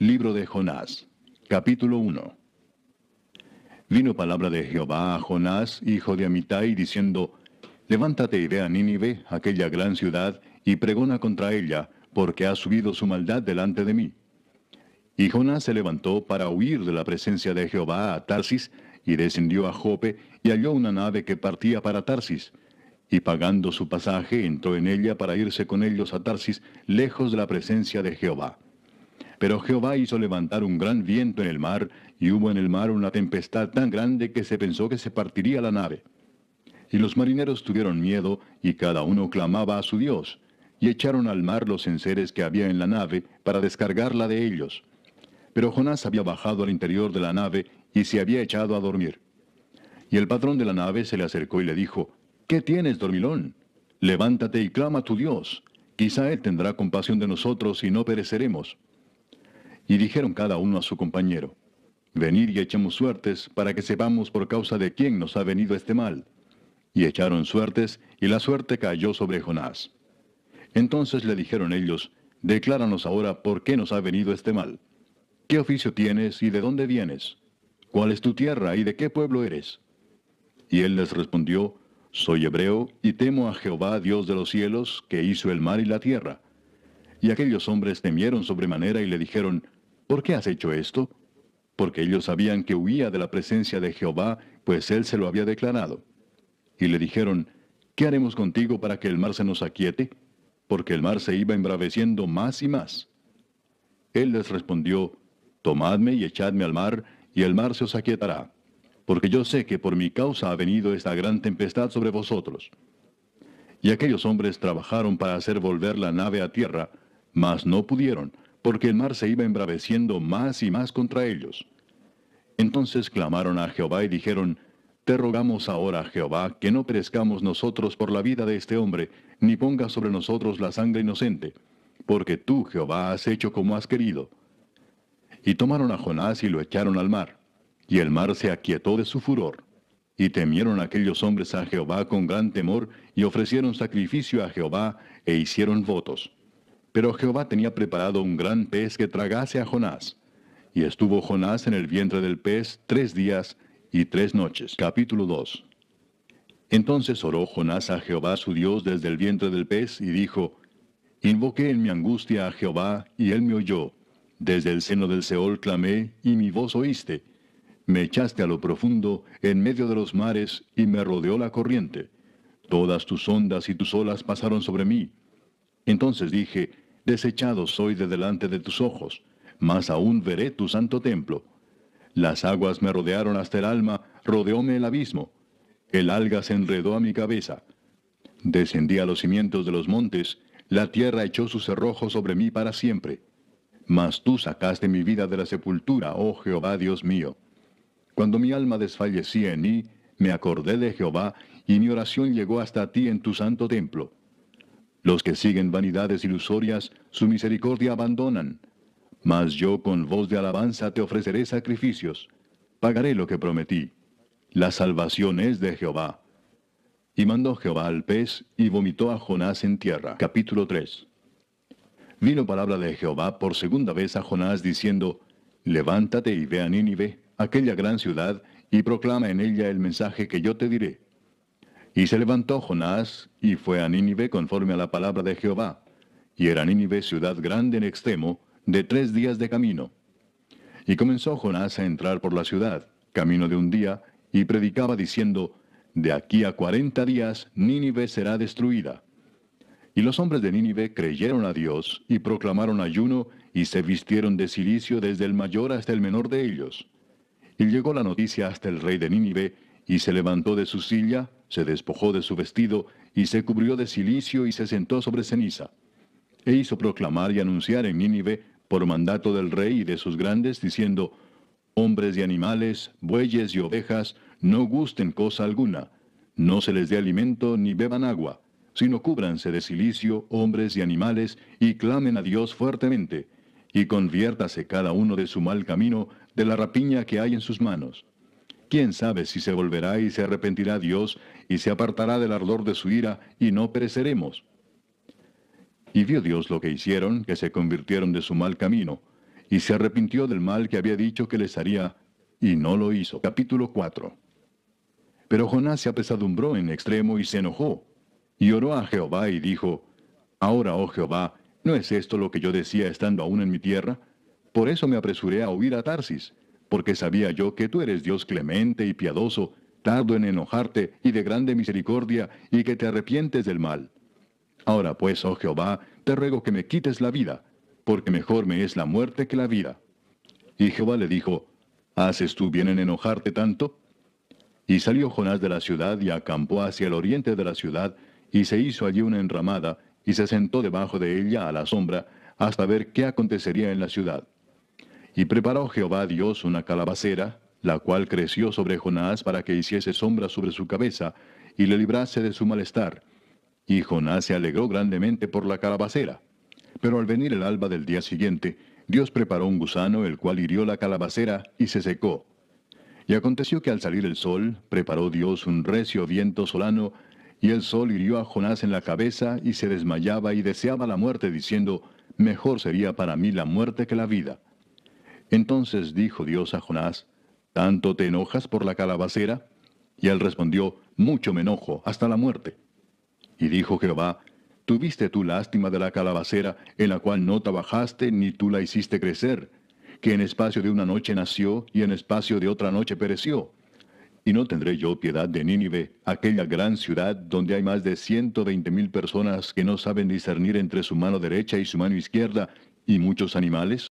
Libro de Jonás, capítulo 1. Vino palabra de Jehová a Jonás, hijo de Amitai, diciendo, Levántate y ve a Nínive, aquella gran ciudad, y pregona contra ella, porque ha subido su maldad delante de mí. Y Jonás se levantó para huir de la presencia de Jehová a Tarsis, y descendió a Jope, y halló una nave que partía para Tarsis. Y pagando su pasaje, entró en ella para irse con ellos a Tarsis, lejos de la presencia de Jehová. Pero Jehová hizo levantar un gran viento en el mar, y hubo en el mar una tempestad tan grande que se pensó que se partiría la nave. Y los marineros tuvieron miedo, y cada uno clamaba a su Dios, y echaron al mar los enseres que había en la nave para descargarla de ellos. Pero Jonás había bajado al interior de la nave y se había echado a dormir. Y el patrón de la nave se le acercó y le dijo, ¿Qué tienes, dormilón? Levántate y clama a tu Dios. Quizá Él tendrá compasión de nosotros y no pereceremos. Y dijeron cada uno a su compañero, Venid y echemos suertes para que sepamos por causa de quién nos ha venido este mal. Y echaron suertes, y la suerte cayó sobre Jonás. Entonces le dijeron ellos, Decláranos ahora por qué nos ha venido este mal. ¿Qué oficio tienes y de dónde vienes? ¿Cuál es tu tierra y de qué pueblo eres? Y él les respondió, Soy hebreo y temo a Jehová, Dios de los cielos, que hizo el mar y la tierra. Y aquellos hombres temieron sobremanera y le dijeron, ¿Por qué has hecho esto? Porque ellos sabían que huía de la presencia de Jehová, pues él se lo había declarado. Y le dijeron, ¿qué haremos contigo para que el mar se nos aquiete? Porque el mar se iba embraveciendo más y más. Él les respondió, Tomadme y echadme al mar, y el mar se os aquietará, porque yo sé que por mi causa ha venido esta gran tempestad sobre vosotros. Y aquellos hombres trabajaron para hacer volver la nave a tierra, mas no pudieron, porque el mar se iba embraveciendo más y más contra ellos. Entonces clamaron a Jehová y dijeron, Te rogamos ahora, Jehová, que no perezcamos nosotros por la vida de este hombre, ni ponga sobre nosotros la sangre inocente, porque tú, Jehová, has hecho como has querido. Y tomaron a Jonás y lo echaron al mar, y el mar se aquietó de su furor. Y temieron aquellos hombres a Jehová con gran temor, y ofrecieron sacrificio a Jehová, e hicieron votos. Pero Jehová tenía preparado un gran pez que tragase a Jonás. Y estuvo Jonás en el vientre del pez tres días y tres noches. Capítulo 2. Entonces oró Jonás a Jehová su Dios desde el vientre del pez y dijo, Invoqué en mi angustia a Jehová y él me oyó. Desde el seno del Seol clamé y mi voz oíste. Me echaste a lo profundo, en medio de los mares, y me rodeó la corriente. Todas tus ondas y tus olas pasaron sobre mí. Entonces dije, Desechado soy de delante de tus ojos, mas aún veré tu santo templo. Las aguas me rodearon hasta el alma, rodeóme el abismo. El alga se enredó a mi cabeza. Descendí a los cimientos de los montes, la tierra echó su cerrojo sobre mí para siempre. Mas tú sacaste mi vida de la sepultura, oh Jehová Dios mío. Cuando mi alma desfallecía en mí, me acordé de Jehová, y mi oración llegó hasta ti en tu santo templo. Los que siguen vanidades ilusorias, su misericordia abandonan. Mas yo con voz de alabanza te ofreceré sacrificios. Pagaré lo que prometí. La salvación es de Jehová. Y mandó Jehová al pez y vomitó a Jonás en tierra. Capítulo 3. Vino palabra de Jehová por segunda vez a Jonás diciendo, Levántate y ve a Nínive, aquella gran ciudad, y proclama en ella el mensaje que yo te diré. Y se levantó Jonás y fue a Nínive conforme a la palabra de Jehová. Y era Nínive ciudad grande en extremo, de tres días de camino. Y comenzó Jonás a entrar por la ciudad, camino de un día, y predicaba diciendo, De aquí a cuarenta días Nínive será destruida. Y los hombres de Nínive creyeron a Dios y proclamaron ayuno y se vistieron de silicio desde el mayor hasta el menor de ellos. Y llegó la noticia hasta el rey de Nínive, y se levantó de su silla, se despojó de su vestido, y se cubrió de silicio, y se sentó sobre ceniza. E hizo proclamar y anunciar en Nínive, por mandato del rey y de sus grandes, diciendo, Hombres y animales, bueyes y ovejas, no gusten cosa alguna, no se les dé alimento ni beban agua, sino cúbranse de silicio, hombres y animales, y clamen a Dios fuertemente, y conviértase cada uno de su mal camino, de la rapiña que hay en sus manos. ¿Quién sabe si se volverá y se arrepentirá Dios y se apartará del ardor de su ira y no pereceremos? Y vio Dios lo que hicieron, que se convirtieron de su mal camino, y se arrepintió del mal que había dicho que les haría, y no lo hizo. Capítulo 4. Pero Jonás se apesadumbró en extremo y se enojó, y oró a Jehová y dijo, Ahora, oh Jehová, ¿no es esto lo que yo decía estando aún en mi tierra? Por eso me apresuré a huir a Tarsis, porque sabía yo que tú eres Dios clemente y piadoso, tardo en enojarte y de grande misericordia, y que te arrepientes del mal. Ahora pues, oh Jehová, te ruego que me quites la vida, porque mejor me es la muerte que la vida. Y Jehová le dijo, ¿Haces tú bien en enojarte tanto? Y salió Jonás de la ciudad y acampó hacia el oriente de la ciudad, y se hizo allí una enramada, y se sentó debajo de ella a la sombra, hasta ver qué acontecería en la ciudad. Y preparó Jehová Dios una calabacera, la cual creció sobre Jonás para que hiciese sombra sobre su cabeza, y le librase de su malestar. Y Jonás se alegró grandemente por la calabacera. Pero al venir el alba del día siguiente, Dios preparó un gusano, el cual hirió la calabacera y se secó. Y aconteció que al salir el sol, preparó Dios un recio viento solano, y el sol hirió a Jonás en la cabeza, y se desmayaba y deseaba la muerte, diciendo, Mejor sería para mí la muerte que la vida. Entonces dijo Dios a Jonás, ¿tanto te enojas por la calabacera? Y él respondió, mucho me enojo, hasta la muerte. Y dijo Jehová, tuviste tú lástima de la calabacera, en la cual no trabajaste ni tú la hiciste crecer, que en espacio de una noche nació y en espacio de otra noche pereció. Y no tendré yo piedad de Nínive, aquella gran ciudad donde hay más de ciento veinte mil personas que no saben discernir entre su mano derecha y su mano izquierda, y muchos animales.